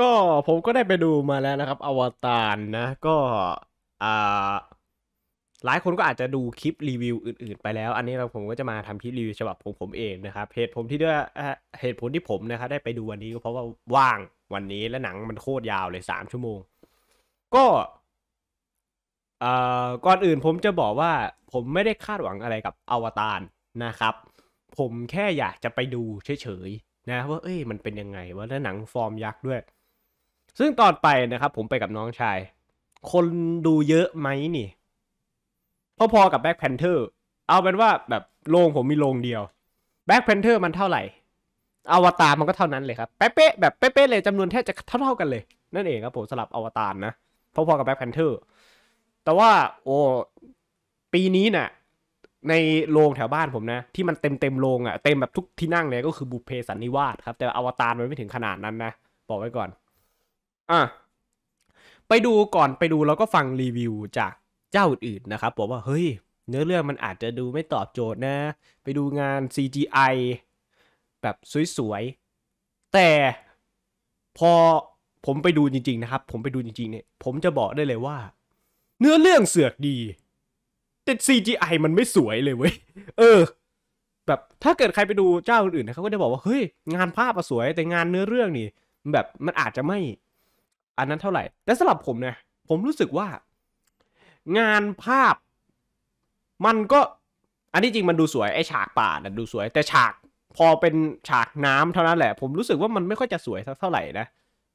ก็ผมก็ได้ไปดูมาแล้วนะครับ อวตารนะ ก็ อ่า หลายคนก็อาจจะดูคลิปรีวิวอื่น ๆไปแล้วอันนี้เราผมก็จะมาทำคลิปรีวิวฉบับของผมเองนะครับเหตุผมที่ด้วยเหตุผลที่ผมนะครับได้ไปดูวันนี้ก็เพราะว่าว่างวันนี้และหนังมันโคตรยาวเลยสามชั่วโมง ก็ ก่อนอื่นผมจะบอกว่าผมไม่ได้คาดหวังอะไรกับอวตารนะครับ ผมแค่อยากจะไปดูเฉยๆนะ ว่าเอ้ย มันเป็นยังไงว่าแล้วหนังฟอร์มยักษ์ด้วยซึ่งตอนไปนะครับผมไปกับน้องชาย คนดูเยอะไหมนี่พอๆกับแบ็คแพนเทอร์เอาเป็นว่าแบบโรงผมมีโรงเดียวแบ็คแพนเทอร์มันเท่าไหร่ อวตารมันก็เท่านั้นเลยครับเป๊ะๆแบบเป๊ะๆเลยจำนวนแทบจะเท่า ๆ กันเลยนั่นเองครับผมสลับอวตารนะพอๆกับแบ็คแพนเทอร์แต่ว่า โอ้ปีนี้นะ่ะในโรงแถวบ้านผมนะที่มันเต็มๆโรงอะ่ะเต็มแบบทุกที่นั่งเลยก็คือบุพเพสันนิวาสครับแต่อวตารมันไม่ถึงขนาดนั้นนะบอกไว้ก่อนอ่ะไปดูก่อนไปดูแล้วก็ฟังรีวิวจากเจ้าอื่นนะครับบอกว่าเฮ้ย เนื้อเรื่องมันอาจจะดูไม่ตอบโจทย์นะ ไปดูงาน CGI แบบสวยๆแต่พอผมไปดูจริงๆนะครับผมไปดูจริงๆเนี่ยผมจะบอกได้เลยว่า เนื้อเรื่องเสือกดี แต่ CGI มันไม่สวยเลยเว้ยเออ แบบถ้าเกิดใครไปดูเจ้าอื่นๆนะเขาก็จะบอกว่าเฮ้ย งานภาพอะสวยแต่งานเนื้อเรื่องนี่ แบบมันอาจจะไม่อันนั้นเท่าไหร่แต่สำหรับผมเนี่ย ผมรู้สึกว่า งานภาพมันก็ อันที่จริงมันดูสวยไอฉากป่านะดูสวย แต่ฉากพอเป็นฉากน้ำเท่านั้นแหละ ผมรู้สึกว่ามันไม่ค่อยจะสวยเท่าไหร่นะ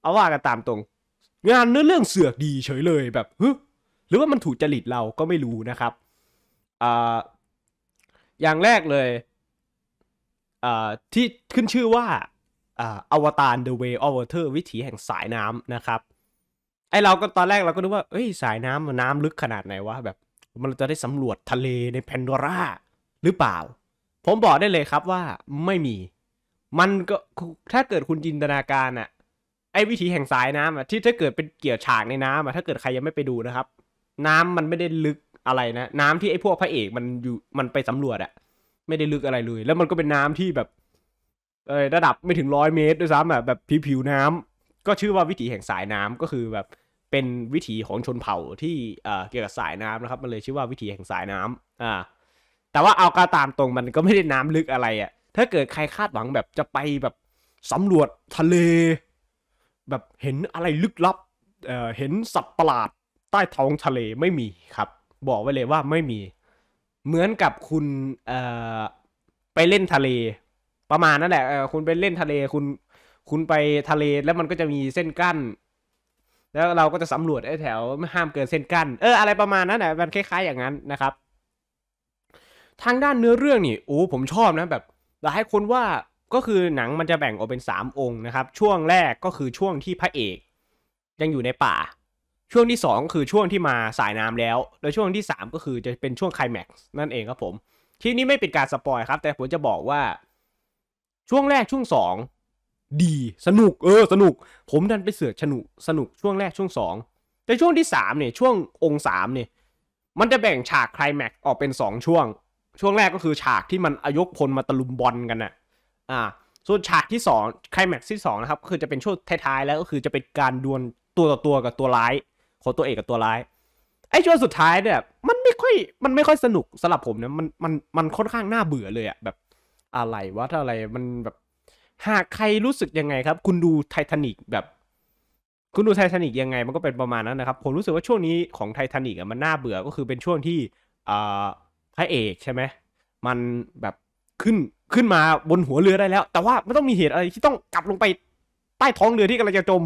เอาว่ากันตามตรง งานเนื้อเรื่องเสือกดีเฉยเลย แบบหรือว่ามันถูกจริตเราก็ไม่รู้นะครับออย่างแรกเลยที่ขึ้นชื่อว่าอวตาร The Way of Water วิถีแห่งสายน้ำนะครับ ไอเราก็ตอนแรกเราก็นึกว่าเอ้ย สายน้ำน้ำลึกขนาดไหนวะแบบ มันจะได้สำรวจทะเลในแพนดอร่าหรือเปล่า ผมบอกได้เลยครับว่าไม่มีมันก็ถ้าเกิดคุณจินตนาการอะไอวิถีแห่งสายน้ำอะที่ถ้าเกิดเป็นเกี่ยวฉากในน้ำอะถ้าเกิดใครยังไม่ไปดูนะครับ น้ำมันไม่ได้ลึกอะไรนะน้ำที่ไอพวกพระเอกมันอยู่มันไปสำรวจอะไม่ได้ลึกอะไรเลย แล้วมันก็เป็นน้ำที่แบบเอ้ระดับไม่ถึงร้อยเมตรด้วยซ้ำแบบแบบผิวน้ำ ก็ชื่อว่าวิถีแห่งสายน้ำก็คือแบบเป็นวิถีของชนเผ่าที่เกี่ยวกับสายน้ำนะครับมันเลยชื่อว่าวิถีแห่งสายน้ำอ่าแต่ว่าเอากาตามตรงมันก็ไม่ได้น้ำลึกอะไรอะ่ะถ้าเกิดใครคาดหวังแบบจะไปแบบสำรวจทะเล แบบเห็นอะไรลึกลับเเห็นสัตว์ประหลาดใต้ท้องทะเลไม่มีครับ บอกไว้เลยว่าไม่มี เหมือนกับคุณไปเล่นทะเลประมาณนั่นแหละเออคุณไปเล่นทะเล คุณ คุณไปทะเล แล้วมันก็จะมีเส้นกั้น แล้วเราก็จะสำรวจไอ้แถวไม่ห้ามเกินเส้นกั้น เอออะไรประมาณนั้นแหละ มันคล้าย ๆ อย่างนั้นนะครับ ทางด้านเนื้อเรื่องนี่ โอ้ผมชอบนะแบบหลายคนว่า ก็คือหนังมันจะแบ่งออกเป็น 3 องค์นะครับ ช่วงแรกก็คือช่วงที่พระเอก ยังอยู่ในป่า ช่วงที่ 2 คือช่วงที่มาสายน้ำแล้ว แล้วช่วงที่ 3 ก็คือจะเป็นช่วงไคลแม็กซ์นั่นเองครับผม ที่นี้ไม่เป็นการสปอยครับ แต่ผมจะบอกว่าช่วงแรกช่วงสองดีสนุกเออสนุก ผมดันไปเสือกสนุกสนุกช่วงแรกช่วงสองแต่ช่วงที่สามเนี่ยช่วงองค์สามเนี่ยมันจะแบ่งฉากคลแม็กออกเป็นสองช่วง ช่วงแรกก็คือฉากที่มันอายกพลมาตะลุมบอลกันน่ะอ่าส่วนฉากที่สองคลแม็กที่สองนะครับคือจะเป็นช่วงท้ายๆแล้วก็คือจะเป็นการดวลตัวต่อตัวกับตัวร้ายของตัวเอกกับตัวร้ายไอ้ช่วงสุดท้ายเนี่ยมันไม่ค่อยมันไม่ค่อยสนุกสำหรับผมเนี่ยมันมันมันค่อนข้างน่าเบื่อเลยอะแบบอะไรวะถ้าอะไรมันแบบหากใครรู้สึกยังไงครับ คุณดูไททานิกแบบคุณดูไททานิกยังไงมันก็เป็นประมาณนั้นนะครับผมรู้สึกว่าช่วงนี้ของไททานิกมันน่าเบื่อก็คือเป็นช่วงที่พระเอกใช่ไหมมันแบบขึ้นขึ้นมาบนหัวเรือได้แล้ว แต่ว่าไม่ต้องมีเหตุอะไรที่ต้องกลับลงไปใต้ท้องเรือที่กำลังจะจม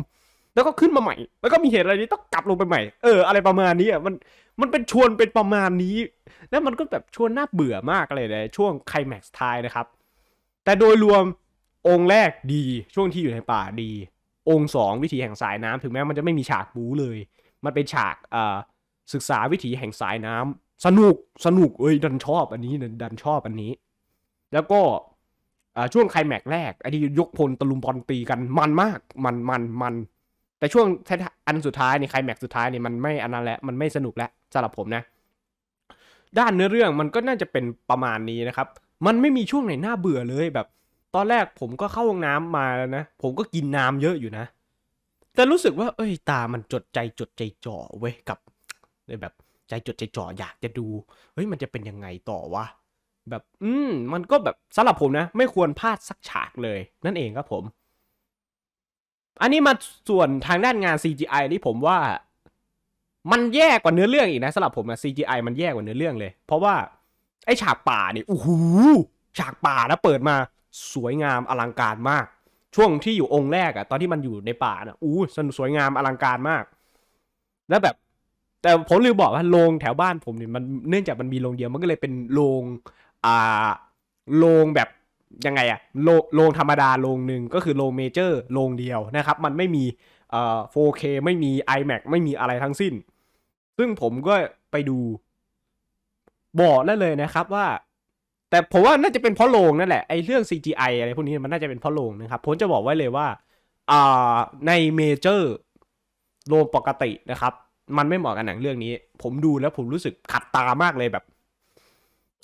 แล้วก็ขึ้นมาใหม่ แล้วก็มีเหตุอะไรนี้ต้องกลับลงไปใหม่ เอออะไรประมาณนี้อ่ะมัน มันเป็นชวนเป็นประมาณนี้ แล้วมันก็แบบชวนน่าเบื่อมากเลยในช่วงไคลแม็กซ์ทายนะครับ แต่โดยรวมองค์แรกดี ช่วงที่อยู่ในป่าดี องค์งวิถีแห่งสายน้ำ ถึงแม้มันจะไม่มีฉากบู๊เลย มันเป็นฉากอ่าศึกษาวิถีแห่งสายน้ำ สนุกสนุกเอ้ยดันชอบอันนี้ดันชอบอันนี้ แล้วก็ช่วงไคลแม็กแรกไอ้ที่ยกพลตะลุมบอลตีกันมันมาก มันมันมันแต่ช่วงอันสุดท้ายนี่ใครแม็กสุดท้ายนี่มันไม่อันนั้นแหละมันไม่สนุกแล้วสำหรับผมนะ ด้านเนื้อเรื่องมันก็น่าจะเป็นประมาณนี้นะครับ มันไม่มีช่วงไหนน่าเบื่อเลย แบบ ตอนแรกผมก็เข้าห้องน้ำมาแล้วนะผมก็กินน้ำเยอะอยู่นะ แต่รู้สึกว่า เอ้ย ตามันจดใจจดใจจ่อเว้ยกับแบบใจจดใจจ่ออยากจะดูเฮ้ยมันจะเป็นยังไงต่อวะแบบอืมมันก็แบบสำหรับผมนะ ไม่ควรพลาดสักฉากเลย นั่นเองครับ ผมอันนี้มาส่วนทางด้านงาน CGI ที่ผมว่ามันแย่กว่าเนื้อเรื่องอีกนะสำหรับผมนะ CGI มันแย่กว่าเนื้อเรื่องเลย เพราะว่าไอฉากป่านี่โอ้โหฉากป่านะเปิดมาสวยงามอลังการมาก ช่วงที่อยู่องค์แรกอะตอนที่มันอยู่ในป่านะอู้สนสวยงามอลังการมาก แล้วแบบ แต่ผมลืมบอกว่าโรงแถวบ้านผมเนี่ยมันเนื่องจากมันมีโรงเดียวมันก็เลยเป็นโรงอ่าโรงแบบยังไงอะโลโรงธรรมดาโรงหนึ่งก็คือโรงเมเจอร์โรงเดียวนะครับ มันไม่มีเอ่อ 4K ไม่มี iMac ไม่มีอะไรทั้งสิ้น ซึ่งผมก็ไปดูบอกได้เลยนะครับว่า แต่ผมว่าน่าจะเป็นเพราะโรงนั่นแหละไอเรื่อง CGI อะไรพวกนี้มันน่าจะเป็นเพราะโรงนะครับ ผมจะบอกไว้เลยว่าอ่าในเมเจอร์โรงปกตินะครับ มันไม่เหมาะกับหนังเรื่องนี้ ผมดูแล้วผมรู้สึกขัดตามากเลยแบบ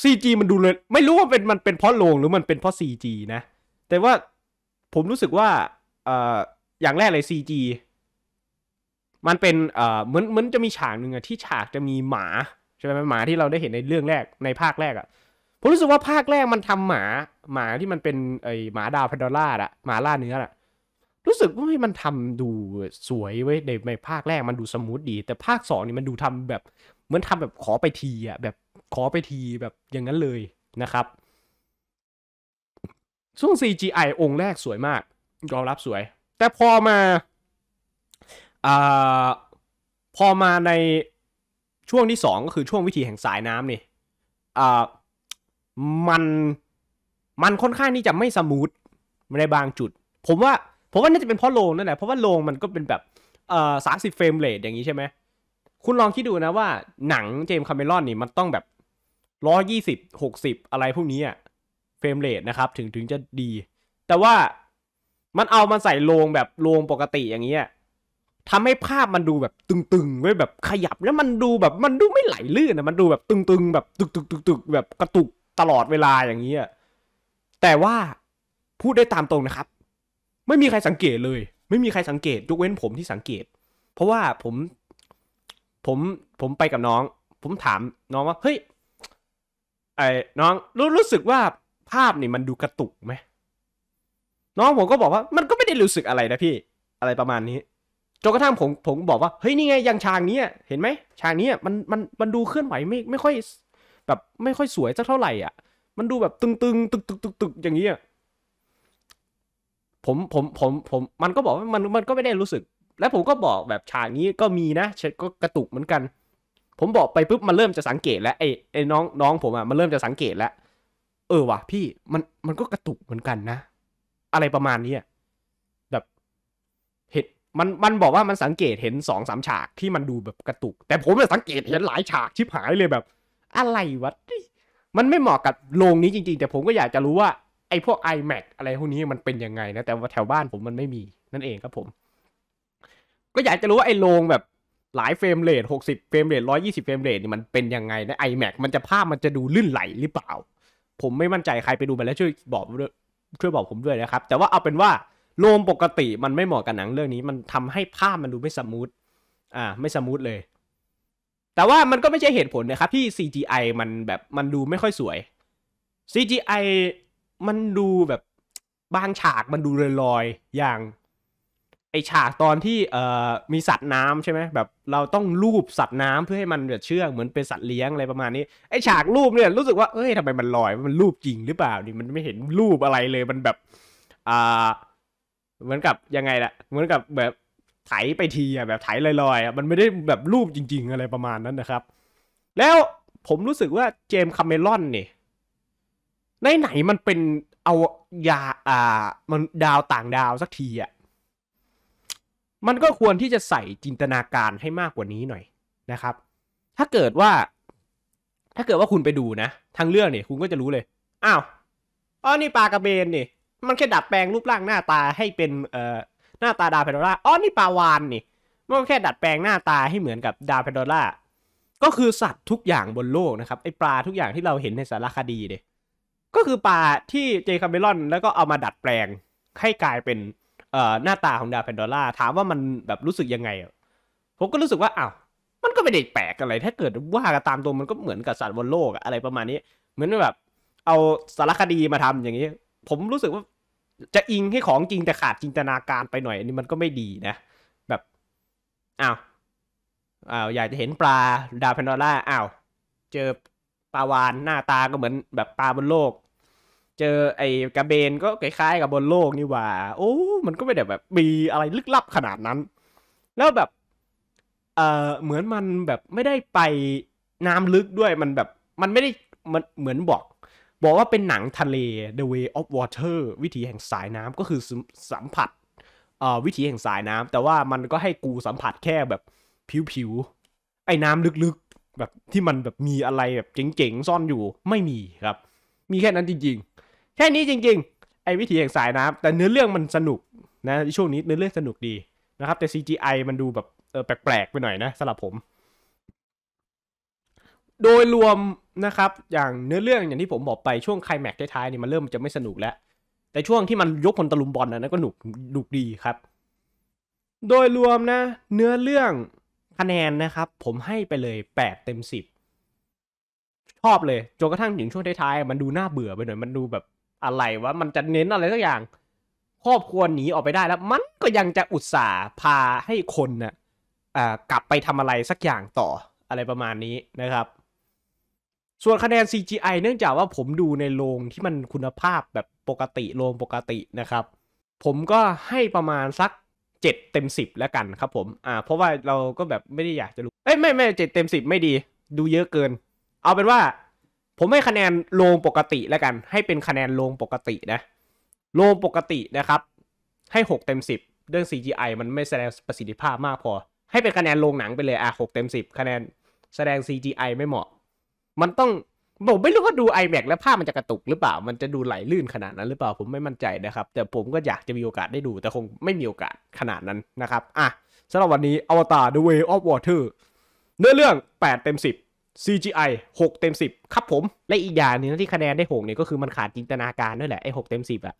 ซีจีมันดูเลย ไม่รู้ว่าเป็นมันเป็นเพราะโรงหรือมันเป็นเพราะซีจีนะแต่ว่าผมรู้สึกว่า เอ่ออย่างแรกเลยซีจีมันเป็นเอ่อเหมือนเหมือนจะมีฉากหนึ่งอะที่ฉากจะมีหมาใช่ไหมหมาที่เราได้เห็นในเรื่องแรกในภาคแรกอะผมรู้สึกว่าภาคแรกมันทำหมา หมาที่มันเป็นไอหมาดาวพันดอล่าอะหมาล่าเนื้ออะรู้สึกว่ามันทำดูสวยไว้ในในภาคแรก มันดูสมูทดี แต่ภาคสองนี่มันดูทำแบบ เหมือนทำแบบขอไปทีอะแบบขอไปทีแบบอย่างนั้นเลยนะครับ ช่วง CGI องค์แรกสวยมากยอมรับสวย แต่พอมาอ่าพอมาในช่วงที่ 2 ก็คือช่วงวิธีแห่งสายน้ำนี่อ่ามัน มันค่อนข้างที่จะไม่สมูทในบางจุด ผมว่า ผมว่าน่าจะเป็นเพราะโลงนั่นแหละ เพราะว่าโลงมันก็เป็นแบบเอ่อสามสิบเฟรมเรทอย่างนี้ใช่ไหมคุณลองคิดดูนะว่าหนังเจมส์ คาเมรอนนี่มันต้องแบบร้อยยี่สิบหกสิบอะไรพวกนี้อะเฟรมเรทนะครับ ถึงถึงจะดี แต่ว่ามันเอามันใส่โลงแบบโลงปกติอย่างเงี้ยทำให้ภาพมันดูแบบตึงๆ ไว้แบบขยับแล้วมันดูแบบมันดูไม่ไหลลื่นนะมันดูแบบตึงๆ แบบตึกๆตึกๆแบบกระตุกตลอดเวลาอย่างเงี้ยแต่ว่าพูดได้ตามตรงนะครับ ไม่มีใครสังเกตเลย ไม่มีใครสังเกตยกเว้นผมที่สังเกต เพราะว่าผม ผมผมไปกับน้อง ผมถามน้องว่าเฮ้ยไอ้น้องรู้รู้สึกว่าภาพนี่มันดูกระตุกไหมน้องผมก็บอกว่ามันก็ไม่ได้รู้สึกอะไรนะพี่ อะไรประมาณนี้จนกระทั่งผมผมบอกว่า เฮ้ยนี่ไงยังฉากนี้เห็นไหมฉากนี้มันมันมันดูเคลื่อนไหวไม่ไม่ค่อย แบบไม่ค่อยสวยสักเท่าไหร่อ่ะ มันดูแบบตึงตึงตึกตึกตึกตึกอย่างนี้อ่ะผมผมผมผมมันก็บอกว่ามันมันก็ไม่ได้รู้สึก แล้วผมก็บอกแบบฉากนี้ก็มีนะก็กระตุกเหมือนกันผมบอกไปปุ๊บมันเริ่มจะสังเกตแล้วไอ้ไอ้น้องน้องผมอะ่ะ มันเริ่มจะสังเกตแล้ว เออว่ะพี่มันมันก็กระตุกเหมือนกันนะ อะไรประมาณนี้แบบเห็นมันมันบอกว่ามันสังเกตเห็นสองสามฉาก ที่มันดูแบบกระตุก แต่ผมเนี่ยสังเกตเห็นหลายฉากชิบหายเลยแบบ อะไรวะมันไม่เหมาะกับโรงนี้จริงๆ แต่ผมก็อยากจะรู้ว่าไอ้พวก iMac อะไรพวกนี้มันเป็นยังไง นะ แต่ว่าแถวบ้านผมมันไม่มี นั่นเองครับผม ก็อยากจะรู้ว่าไอ้โรงแบบหลายเฟรมเรทหกสิบเฟรมเรทร้อยี่สิบเฟรมเรทนี่มันเป็นยังไงนะอแม c มันจะภาพมันจะดูลื่นไหลหรือเปล่า ผมไม่มั่นใจใครไปดูมาแล้วช่วยบอกช่วยบอกผมด้วยนะครับ แต่ว่าเอาเป็นว่าโลมปกติมันไม่เหมาะกับหนังเรื่องนี้ มันทำให้ภาพมันดูไม่สมูทอ่าไม่สมูทเลย แต่ว่ามันก็ไม่ใช่เหตุผลนะครับ ที่ CGI มันแบบมันดูไม่ค่อยสวย CGI มันดูแบบบางฉากมันดูลอยๆอย่างไอฉากตอนที่เอ่อมีสัตว์น้ำใช่ไหมแบบเราต้องรูปสัตว์น้ำเพื่อให้มันแบบเชื่องเหมือนเป็นสัตว์เลี้ยงอะไรประมาณนี้ไอฉากรูปเนี่ยรู้สึกว่าเอ้ยทำไมมันลอยมันรูปจริงหรือเปล่านี่มันไม่เห็นรูปอะไรเลยมันแบบอ่าเหมือนกับยังไงล่ะเหมือนกับแบบไถไปทีอ่ะแบบไถลอยๆอ่ะมันไม่ได้แบบรูปจริง ๆอะไรประมาณนั้นนะครับ แล้วผมรู้สึกว่าเจมส์คาเมรอนเนี่ยในไหนมันเป็นเอายาอ่ามันดาวต่างดาวสักทีอ่ะมันก็ควรที่จะใส่จินตนาการให้มากกว่านี้หน่อยนะครับ ถ้าเกิดว่า ถ้าเกิดว่าคุณไปดูนะทางเรื่องเนี่ยคุณก็จะรู้เลย อ้าว อ๋อ นี่ปลากระเบนนี่มันแค่ดัดแปลงรูปร่างหน้าตาให้เป็นเอ่อหน้าตาดาวแพนโดร่า อ๋อ นี่ปลาวานนี่มันแค่ดัดแปลงหน้าตาให้เหมือนกับดาวแพนโดร่าก็คือสัตว์ทุกอย่างบนโลกนะครับไอปลาทุกอย่างที่เราเห็นในสารคดีเนี่ยก็คือปลาที่เจคาเมลอน แล้วก็เอามาดัดแปลงให้กลายเป็นหน้าตาของดาวแพนดอร่า ถามว่ามันแบบรู้สึกยังไง ผมก็รู้สึกว่าอ้าวมันก็ไม่ได้แปลกอะไร ถ้าเกิดว่ากันตามตัวมันก็เหมือนกับสัตว์บนโลกอะไรประมาณนี้ เหมือนแบบ เอาสารคดีมาทำอย่างนี้ผมรู้สึกว่าจะอิงให้ของจริงแต่ขาดจินตนาการไปหน่อย อันนี้มันก็ไม่ดีนะ แบบอ้าวอ้าวอยากจะเห็นปลาดาวแพนดอร่าอ้าวเจอปลาวานหน้าตาก็เหมือนแบบปลาบนโลกเจอไอ้กระเบนก็คล้ายๆ กับบนโลกนี่ว่าโอ้ มันก็ไม่ได้แบบมีอะไรลึกลับขนาดนั้น แล้วแบบเออเหมือนมันแบบไม่ได้ไปน้ำลึกด้วย มันแบบมันไม่ได้มันเหมือนบอก บอกว่าเป็นหนังทะเล The Way of Water วิถีแห่งสายน้ำก็คือสัมผัสเออวิถีแห่งสายน้ำแต่ว่ามันก็ให้กูสัมผัสแค่แบบผิวๆ ไอ้น้ำลึกๆแบบที่มันแบบมีอะไรแบบเจ๋งๆซ่อนอยู่ไม่มีครับมีแค่นั้นจริง ๆแค่นี้จริงๆ ไอ้วิถีแห่งสายน้ำแต่เนื้อเรื่องมันสนุกนะช่วงนี้เนื้อเรื่องสนุกดีนะครับแต่ CGI มันดูแบบเออแปลกๆไปหน่อยนะสำหรับผม โดยรวมนะครับอย่างเนื้อเรื่องอย่างที่ผมบอกไปช่วงไคลแม็กท้ายๆนี่มันเริ่มจะไม่สนุกแล้ว แต่ช่วงที่มันยกคนตะลุมบอลนะนั่นก็หนุกดุกดีครับ โดยรวมนะเนื้อเรื่องคะแนนนะครับผมให้ไปเลย 8 เต็ม 10 ชอบเลยจนกระทั่งถึงช่วงท้ายๆมันดูน่าเบื่อไปหน่อยมันดูแบบอะไรวะมันจะเน้นอะไรสักอย่างครอบครัวหนีออกไปได้แล้วมันก็ยังจะอุตส่าห์พาให้คนนะ่ะกลับไปทำอะไรสักอย่างต่ออะไรประมาณนี้นะครับ ส่วนคะแนน CGI เนื่องจากว่าผมดูในโรงที่มันคุณภาพแบบปกติโรงปกตินะครับ ผมก็ให้ประมาณสัก 7 เต็ม 10 แล้วกันครับผมอ่าเพราะว่าเราก็แบบไม่ได้อยากจะรู้เอ้ยไม่ไม่เจ็ดเต็ม10 ไม่ดี ดูเยอะเกิน เอาเป็นว่าผมให้คะแนนโลงปกติแล้วกัน ให้เป็นคะแนนโลงปกตินะโลงปกตินะครับให้6เต็ม10 เรื่อง CGI มันไม่แสดงประสิทธิภาพมากพอ ให้เป็นคะแนนโลงหนังไปเลยอ่ะ6เต็ม 10 คะแนนแสดง CGI ไม่เหมาะ มันต้องผมไม่รู้ว่าดู iMac แล้วภาพมันจะกระตุกหรือเปล่า มันจะดูไหลลื่นขนาดนั้นหรือเปล่าผมไม่มั่นใจนะครับแต่ผมก็อยากจะมีโอกาสได้ดู แต่คงไม่มีโอกาสขนาดนั้นนะครับอ่ะสำหรับวันนี้อวตาร The Way of Water เนื้อเรื่อง 8 เต็ม 10 CGI 6 เต็ม 10 ครับผม และอีกอย่างหนึงที่คะแนนได้6เนี่ยก็คือมันขาดจินตนาการด้วยแหละ ไอ้6เต็ม10อะ